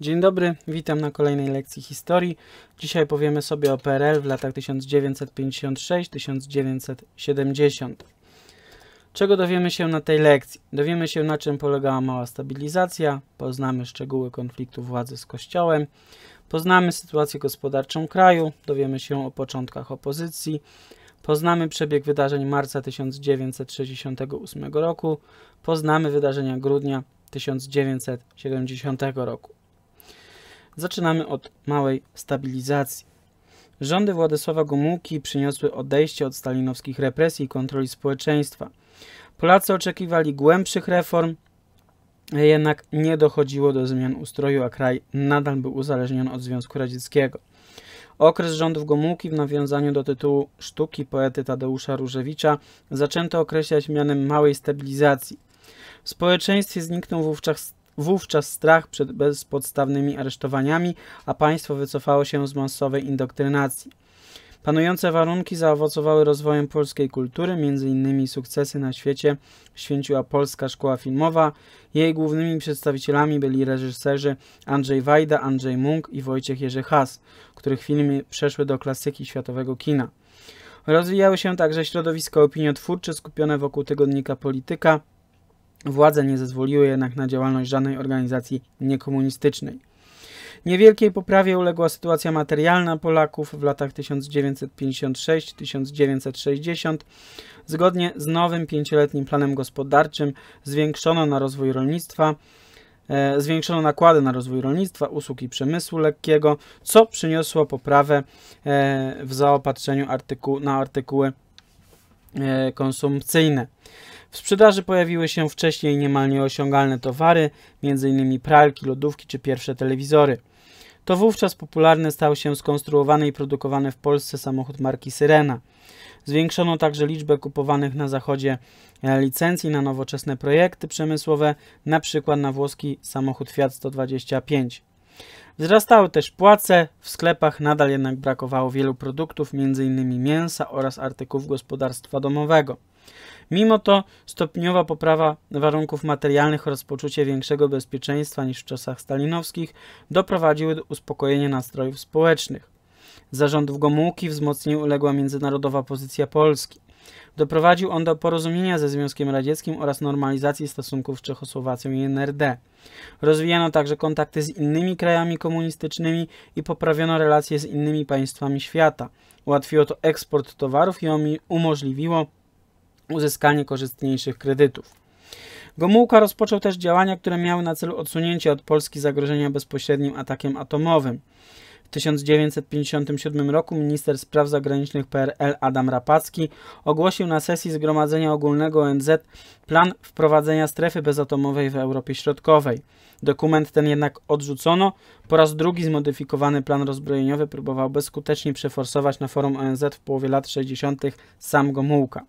Dzień dobry, witam na kolejnej lekcji historii. Dzisiaj powiemy sobie o PRL w latach 1956-1970. Czego dowiemy się na tej lekcji? Dowiemy się na czym polegała mała stabilizacja, poznamy szczegóły konfliktu władzy z Kościołem, poznamy sytuację gospodarczą kraju, dowiemy się o początkach opozycji, poznamy przebieg wydarzeń marca 1968 roku, poznamy wydarzenia grudnia 1970 roku. Zaczynamy od małej stabilizacji. Rządy Władysława Gomułki przyniosły odejście od stalinowskich represji i kontroli społeczeństwa. Polacy oczekiwali głębszych reform, jednak nie dochodziło do zmian ustroju, a kraj nadal był uzależniony od Związku Radzieckiego. Okres rządów Gomułki w nawiązaniu do tytułu sztuki poety Tadeusza Różewicza zaczęto określać mianem małej stabilizacji. W społeczeństwie zniknął wówczas Wówczas strach przed bezpodstawnymi aresztowaniami, a państwo wycofało się z masowej indoktrynacji. Panujące warunki zaowocowały rozwojem polskiej kultury, m.in. sukcesy na świecie święciła Polska Szkoła Filmowa. Jej głównymi przedstawicielami byli reżyserzy Andrzej Wajda, Andrzej Munk i Wojciech Jerzy Has, których filmy przeszły do klasyki światowego kina. Rozwijały się także środowisko opiniotwórcze skupione wokół tygodnika Polityka, Władze nie zezwoliły jednak na działalność żadnej organizacji niekomunistycznej. Niewielkiej poprawie uległa sytuacja materialna Polaków w latach 1956-1960. Zgodnie z nowym pięcioletnim planem gospodarczym zwiększono na rozwój rolnictwa, e, zwiększono nakłady na rozwój rolnictwa, usług i przemysłu lekkiego, co przyniosło poprawę e, w zaopatrzeniu na artykuły e, konsumpcyjne. W sprzedaży pojawiły się wcześniej niemal nieosiągalne towary, m.in. pralki, lodówki czy pierwsze telewizory. To wówczas popularny stał się skonstruowany i produkowany w Polsce samochód marki Syrena. Zwiększono także liczbę kupowanych na zachodzie e, licencji na nowoczesne projekty przemysłowe, na na włoski samochód Fiat 125. Wzrastały też płace, w sklepach nadal jednak brakowało wielu produktów, m.in. mięsa oraz artykułów gospodarstwa domowego. Mimo to stopniowa poprawa warunków materialnych oraz poczucie większego bezpieczeństwa niż w czasach stalinowskich doprowadziły do uspokojenia nastrojów społecznych. Zarządów Gomułki wzmocnił uległa międzynarodowa pozycja Polski. Doprowadził on do porozumienia ze Związkiem Radzieckim oraz normalizacji stosunków z Czechosłowacją i NRD. Rozwijano także kontakty z innymi krajami komunistycznymi i poprawiono relacje z innymi państwami świata. Ułatwiło to eksport towarów i umożliwiło uzyskanie korzystniejszych kredytów. Gomułka rozpoczął też działania, które miały na celu odsunięcie od Polski zagrożenia bezpośrednim atakiem atomowym. W 1957 roku minister spraw zagranicznych PRL Adam Rapacki ogłosił na sesji Zgromadzenia Ogólnego ONZ plan wprowadzenia strefy bezatomowej w Europie Środkowej. Dokument ten jednak odrzucono. Po raz drugi zmodyfikowany plan rozbrojeniowy próbował bezskutecznie przeforsować na forum ONZ w połowie lat 60. sam Gomułka.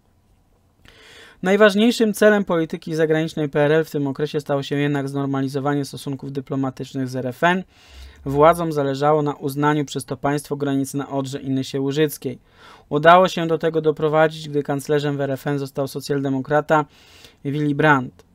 Najważniejszym celem polityki zagranicznej PRL w tym okresie stało się jednak znormalizowanie stosunków dyplomatycznych z RFN. Władzom zależało na uznaniu przez to państwo granicy na Odrze i Nysie Łużyckiej. Udało się do tego doprowadzić, gdy kanclerzem w RFN został socjaldemokrata Willy Brandt.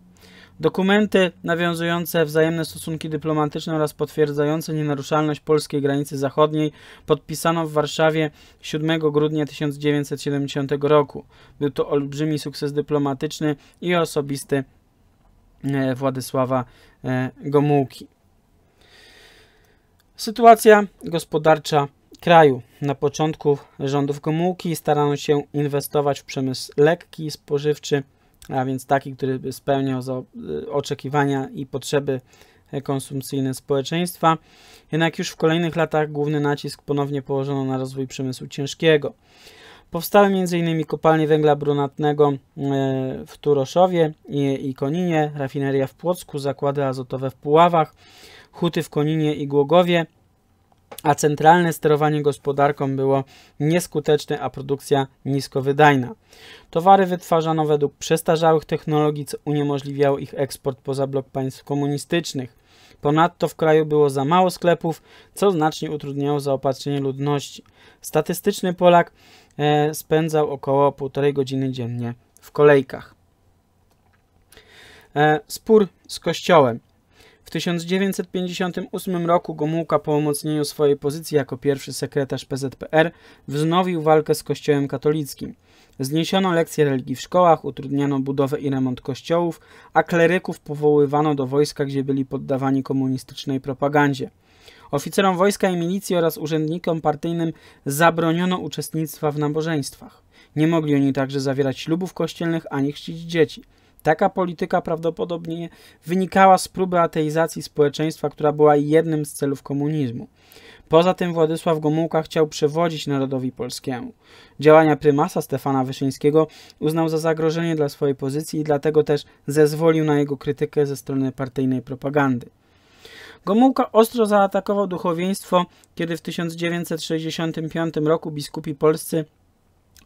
Dokumenty nawiązujące wzajemne stosunki dyplomatyczne oraz potwierdzające nienaruszalność polskiej granicy zachodniej podpisano w Warszawie 7 grudnia 1970 roku. Był to olbrzymi sukces dyplomatyczny i osobisty e, Władysława e, Gomułki. Sytuacja gospodarcza kraju. Na początku rządów Gomułki starano się inwestować w przemysł lekki, i spożywczy, a więc taki, który spełniał y, oczekiwania i potrzeby e, konsumpcyjne społeczeństwa. Jednak już w kolejnych latach główny nacisk ponownie położono na rozwój przemysłu ciężkiego. Powstały m.in. kopalnie węgla brunatnego e, w Turoszowie i Koninie, rafineria w Płocku, zakłady azotowe w Puławach, huty w Koninie i Głogowie, a centralne sterowanie gospodarką było nieskuteczne, a produkcja niskowydajna. Towary wytwarzano według przestarzałych technologii, co uniemożliwiało ich eksport poza blok państw komunistycznych. Ponadto w kraju było za mało sklepów, co znacznie utrudniało zaopatrzenie ludności. Statystyczny Polak e, spędzał około półtorej godziny dziennie w kolejkach. E, spór z kościołem. W 1958 roku Gomułka po umocnieniu swojej pozycji jako pierwszy sekretarz PZPR wznowił walkę z kościołem katolickim. Zniesiono lekcje religii w szkołach, utrudniano budowę i remont kościołów, a kleryków powoływano do wojska, gdzie byli poddawani komunistycznej propagandzie. Oficerom wojska i milicji oraz urzędnikom partyjnym zabroniono uczestnictwa w nabożeństwach. Nie mogli oni także zawierać ślubów kościelnych ani chrzcić dzieci. Taka polityka prawdopodobnie wynikała z próby ateizacji społeczeństwa, która była jednym z celów komunizmu. Poza tym Władysław Gomułka chciał przewodzić narodowi polskiemu. Działania prymasa Stefana Wyszyńskiego uznał za zagrożenie dla swojej pozycji i dlatego też zezwolił na jego krytykę ze strony partyjnej propagandy. Gomułka ostro zaatakował duchowieństwo, kiedy w 1965 roku biskupi polscy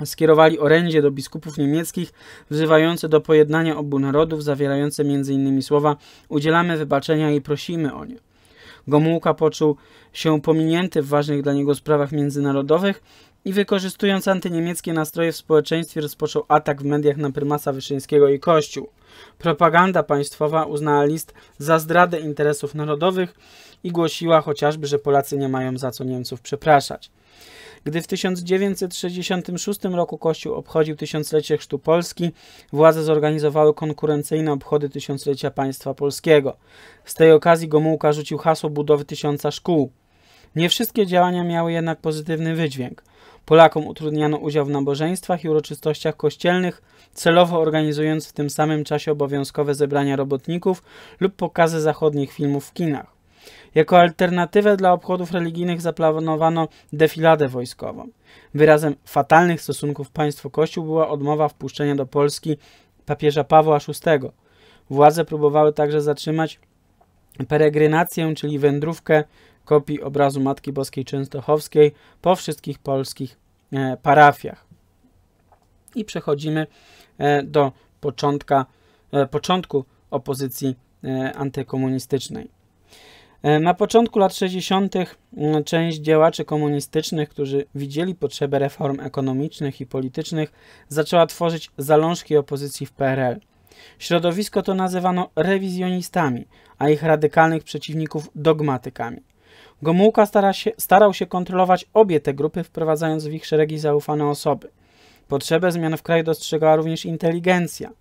skierowali orędzie do biskupów niemieckich, wzywające do pojednania obu narodów, zawierające m.in. słowa udzielamy wybaczenia i prosimy o nie. Gomułka poczuł się pominięty w ważnych dla niego sprawach międzynarodowych i wykorzystując antyniemieckie nastroje w społeczeństwie rozpoczął atak w mediach na prymasa Wyszyńskiego i Kościół. Propaganda państwowa uznała list za zdradę interesów narodowych i głosiła chociażby, że Polacy nie mają za co Niemców przepraszać. Gdy w 1966 roku Kościół obchodził tysiąclecie Chrztu Polski, władze zorganizowały konkurencyjne obchody tysiąclecia państwa polskiego. Z tej okazji Gomułka rzucił hasło budowy tysiąca szkół. Nie wszystkie działania miały jednak pozytywny wydźwięk. Polakom utrudniano udział w nabożeństwach i uroczystościach kościelnych, celowo organizując w tym samym czasie obowiązkowe zebrania robotników lub pokazy zachodnich filmów w kinach. Jako alternatywę dla obchodów religijnych zaplanowano defiladę wojskową. Wyrazem fatalnych stosunków państwo-kościół była odmowa wpuszczenia do Polski papieża Pawła VI. Władze próbowały także zatrzymać peregrynację, czyli wędrówkę kopii obrazu Matki Boskiej Częstochowskiej po wszystkich polskich e, parafiach. I przechodzimy e, do początka, e, początku opozycji antykomunistycznej. E, na początku lat 60. Mm, część działaczy komunistycznych, którzy widzieli potrzebę reform ekonomicznych i politycznych, zaczęła tworzyć zalążki opozycji w PRL. Środowisko to nazywano rewizjonistami, a ich radykalnych przeciwników dogmatykami. Gomułka stara się, starał się kontrolować obie te grupy, wprowadzając w ich szeregi zaufane osoby. Potrzebę zmian w kraju dostrzegała również inteligencja –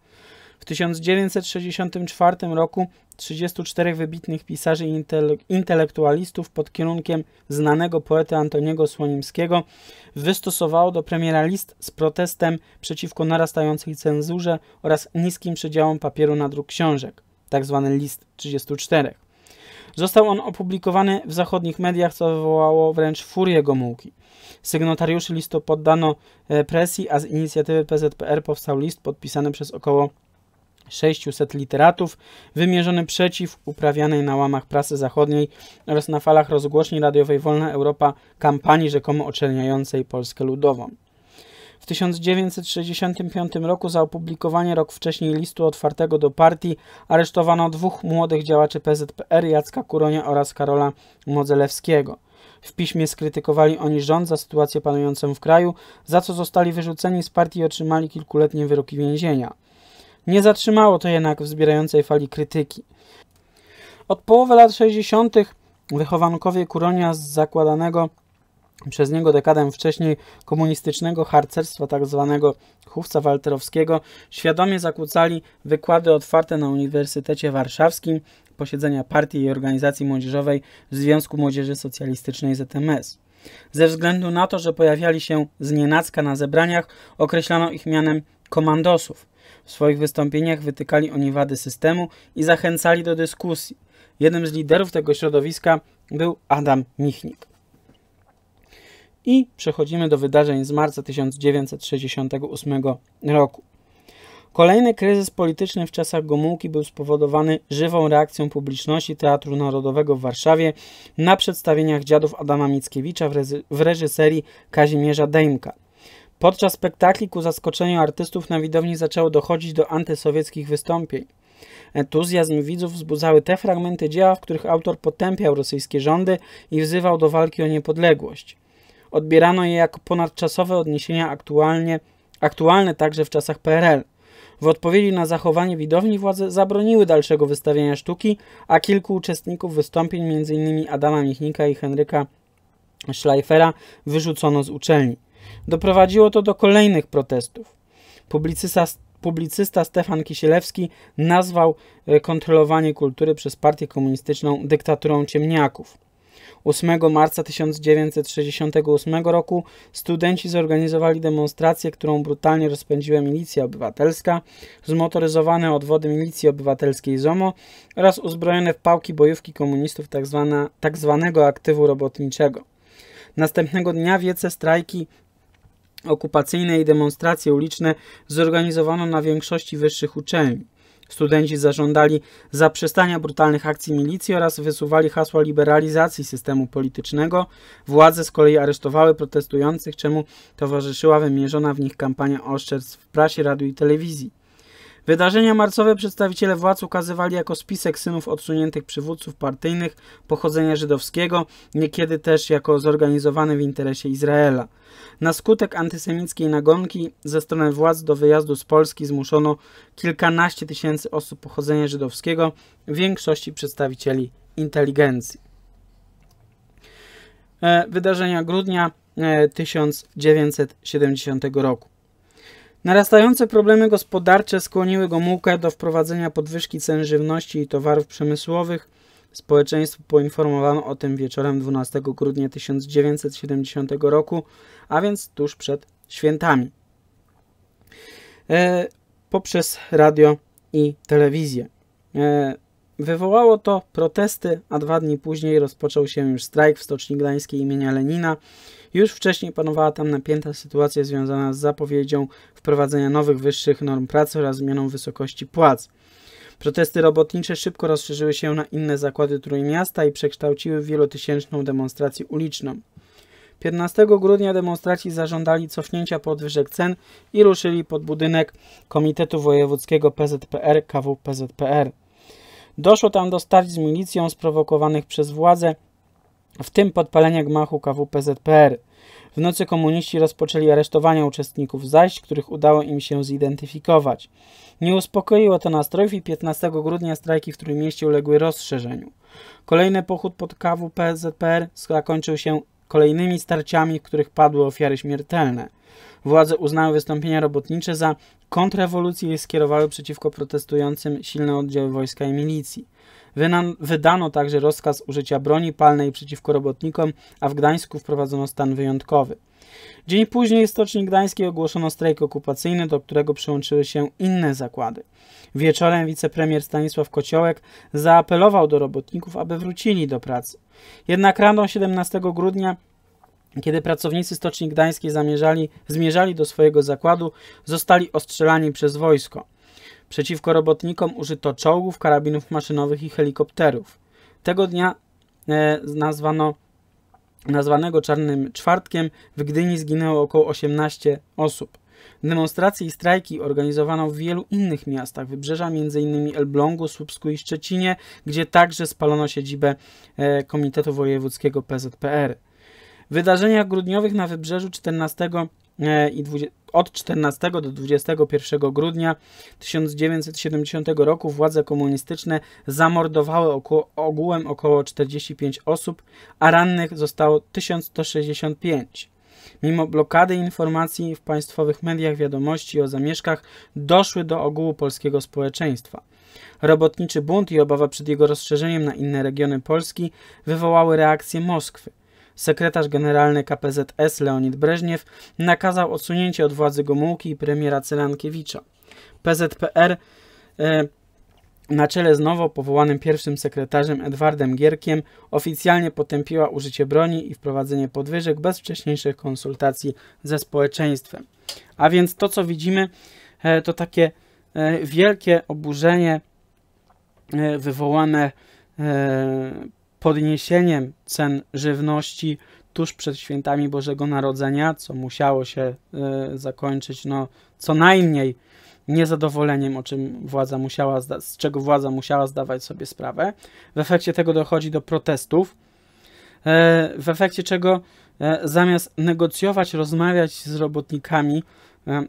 w 1964 roku 34 wybitnych pisarzy i intelektualistów pod kierunkiem znanego poety Antoniego Słonimskiego wystosowało do premiera list z protestem przeciwko narastającej cenzurze oraz niskim przedziałom papieru na druk książek, tzw. Tak list 34. Został on opublikowany w zachodnich mediach, co wywołało wręcz furię Gomułki. Sygnatariuszy listu poddano e, presji, a z inicjatywy PZPR powstał list podpisany przez około 600 literatów wymierzony przeciw uprawianej na łamach prasy zachodniej oraz na falach rozgłośni radiowej Wolna Europa kampanii rzekomo oczerniającej Polskę Ludową. W 1965 roku za opublikowanie rok wcześniej listu otwartego do partii aresztowano dwóch młodych działaczy PZPR Jacka Kuronia oraz Karola Modzelewskiego. W piśmie skrytykowali oni rząd za sytuację panującą w kraju, za co zostali wyrzuceni z partii i otrzymali kilkuletnie wyroki więzienia. Nie zatrzymało to jednak w zbierającej fali krytyki. Od połowy lat 60. wychowankowie Kuronia z zakładanego przez niego dekadę wcześniej komunistycznego harcerstwa tzw. Tak chówca walterowskiego świadomie zakłócali wykłady otwarte na Uniwersytecie Warszawskim, posiedzenia partii i organizacji młodzieżowej Związku Młodzieży Socjalistycznej ZMS. Ze względu na to, że pojawiali się znienacka na zebraniach, określano ich mianem komandosów. W swoich wystąpieniach wytykali oni wady systemu i zachęcali do dyskusji. Jednym z liderów tego środowiska był Adam Michnik. I przechodzimy do wydarzeń z marca 1968 roku. Kolejny kryzys polityczny w czasach Gomułki był spowodowany żywą reakcją publiczności Teatru Narodowego w Warszawie na przedstawieniach dziadów Adama Mickiewicza w, reżyserii Kazimierza Dejmka. Podczas spektakli ku zaskoczeniu artystów na widowni zaczęło dochodzić do antysowieckich wystąpień. Entuzjazm widzów wzbudzały te fragmenty dzieła, w których autor potępiał rosyjskie rządy i wzywał do walki o niepodległość. Odbierano je jako ponadczasowe odniesienia aktualnie, aktualne także w czasach PRL. W odpowiedzi na zachowanie widowni władze zabroniły dalszego wystawiania sztuki, a kilku uczestników wystąpień, m.in. Adama Michnika i Henryka Schleifera, wyrzucono z uczelni. Doprowadziło to do kolejnych protestów. Publicysta, publicysta Stefan Kisielewski nazwał e, kontrolowanie kultury przez partię komunistyczną dyktaturą ciemniaków. 8 marca 1968 roku studenci zorganizowali demonstrację, którą brutalnie rozpędziła milicja obywatelska, zmotoryzowane odwody milicji obywatelskiej ZOMO oraz uzbrojone w pałki bojówki komunistów tzw. Tak tzw. Tak aktywu robotniczego. Następnego dnia wiece strajki okupacyjne i demonstracje uliczne zorganizowano na większości wyższych uczelni. Studenci zażądali zaprzestania brutalnych akcji milicji oraz wysuwali hasła liberalizacji systemu politycznego. Władze z kolei aresztowały protestujących, czemu towarzyszyła wymierzona w nich kampania oszczerstw w prasie, radiu i telewizji. Wydarzenia marcowe przedstawiciele władz ukazywali jako spisek synów odsuniętych przywódców partyjnych pochodzenia żydowskiego, niekiedy też jako zorganizowany w interesie Izraela. Na skutek antysemickiej nagonki ze strony władz do wyjazdu z Polski zmuszono kilkanaście tysięcy osób pochodzenia żydowskiego, w większości przedstawicieli inteligencji. E, wydarzenia grudnia 1970 e, roku. Narastające problemy gospodarcze skłoniły Gomułkę do wprowadzenia podwyżki cen żywności i towarów przemysłowych. Społeczeństwo poinformowano o tym wieczorem 12 grudnia 1970 roku, a więc tuż przed świętami. E, poprzez radio i telewizję. E, wywołało to protesty, a dwa dni później rozpoczął się już strajk w Stoczni Gdańskiej imienia Lenina, już wcześniej panowała tam napięta sytuacja związana z zapowiedzią wprowadzenia nowych wyższych norm pracy oraz zmianą wysokości płac. Protesty robotnicze szybko rozszerzyły się na inne zakłady Trójmiasta i przekształciły w wielotysięczną demonstrację uliczną. 15 grudnia demonstraci zażądali cofnięcia podwyżek cen i ruszyli pod budynek Komitetu Wojewódzkiego PZPR KWPZPR. Doszło tam do starć z milicją sprowokowanych przez władze, w tym podpalenia gmachu KWPZPR. W nocy komuniści rozpoczęli aresztowania uczestników zajść, których udało im się zidentyfikować. Nie uspokoiło to nastrojów i 15 grudnia strajki w Trójmieście uległy rozszerzeniu. Kolejny pochód pod KWP ZPR zakończył się kolejnymi starciami, w których padły ofiary śmiertelne. Władze uznały wystąpienia robotnicze za kontrrewolucję i skierowały przeciwko protestującym silne oddziały wojska i milicji. Wydano także rozkaz użycia broni palnej przeciwko robotnikom, a w Gdańsku wprowadzono stan wyjątkowy. Dzień później w Stoczni Gdańskiej ogłoszono strajk okupacyjny, do którego przyłączyły się inne zakłady. Wieczorem wicepremier Stanisław Kociołek zaapelował do robotników, aby wrócili do pracy. Jednak rano 17 grudnia kiedy pracownicy Stoczni Gdańskiej zamierzali, zmierzali do swojego zakładu, zostali ostrzelani przez wojsko. Przeciwko robotnikom użyto czołgów, karabinów maszynowych i helikopterów. Tego dnia e, nazwano, nazwanego Czarnym Czwartkiem w Gdyni zginęło około 18 osób. Demonstracje i strajki organizowano w wielu innych miastach wybrzeża, m.in. Elblągu, Słupsku i Szczecinie, gdzie także spalono siedzibę e, Komitetu Wojewódzkiego PZPR. W wydarzeniach grudniowych na wybrzeżu 14 e, i 20 od 14 do 21 grudnia 1970 roku władze komunistyczne zamordowały około, ogółem około 45 osób, a rannych zostało 1165. Mimo blokady informacji w państwowych mediach wiadomości o zamieszkach doszły do ogółu polskiego społeczeństwa. Robotniczy bunt i obawa przed jego rozszerzeniem na inne regiony Polski wywołały reakcję Moskwy sekretarz generalny KPZS Leonid Breżniew nakazał odsunięcie od władzy Gomułki i premiera Celankiewicza. PZPR e, na czele z nowo powołanym pierwszym sekretarzem Edwardem Gierkiem oficjalnie potępiła użycie broni i wprowadzenie podwyżek bez wcześniejszych konsultacji ze społeczeństwem. A więc to, co widzimy, e, to takie e, wielkie oburzenie e, wywołane e, podniesieniem cen żywności tuż przed świętami Bożego Narodzenia, co musiało się e, zakończyć no, co najmniej niezadowoleniem, o czym władza musiała z czego władza musiała zdawać sobie sprawę. W efekcie tego dochodzi do protestów, e, w efekcie czego e, zamiast negocjować, rozmawiać z robotnikami,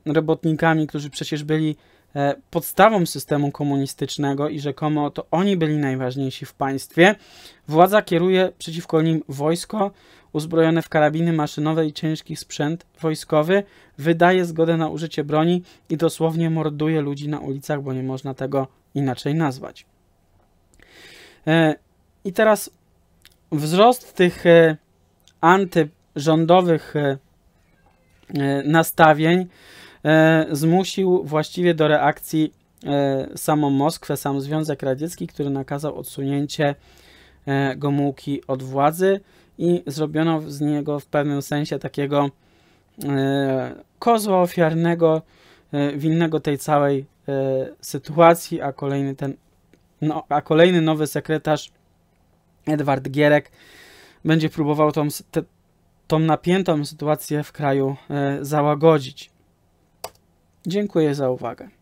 robotnikami, którzy przecież byli E, podstawą systemu komunistycznego i rzekomo to oni byli najważniejsi w państwie. Władza kieruje przeciwko nim wojsko uzbrojone w karabiny maszynowe i ciężki sprzęt wojskowy, wydaje zgodę na użycie broni i dosłownie morduje ludzi na ulicach, bo nie można tego inaczej nazwać. E, I teraz wzrost tych e, antyrządowych nastawień E, zmusił właściwie do reakcji e, samą Moskwę, sam Związek Radziecki, który nakazał odsunięcie e, Gomułki od władzy i zrobiono z niego w pewnym sensie takiego kozła ofiarnego, winnego tej całej sytuacji, a kolejny ten, no, a kolejny nowy sekretarz Edward Gierek będzie próbował tą, te, tą napiętą sytuację w kraju załagodzić. Dziękuję za uwagę.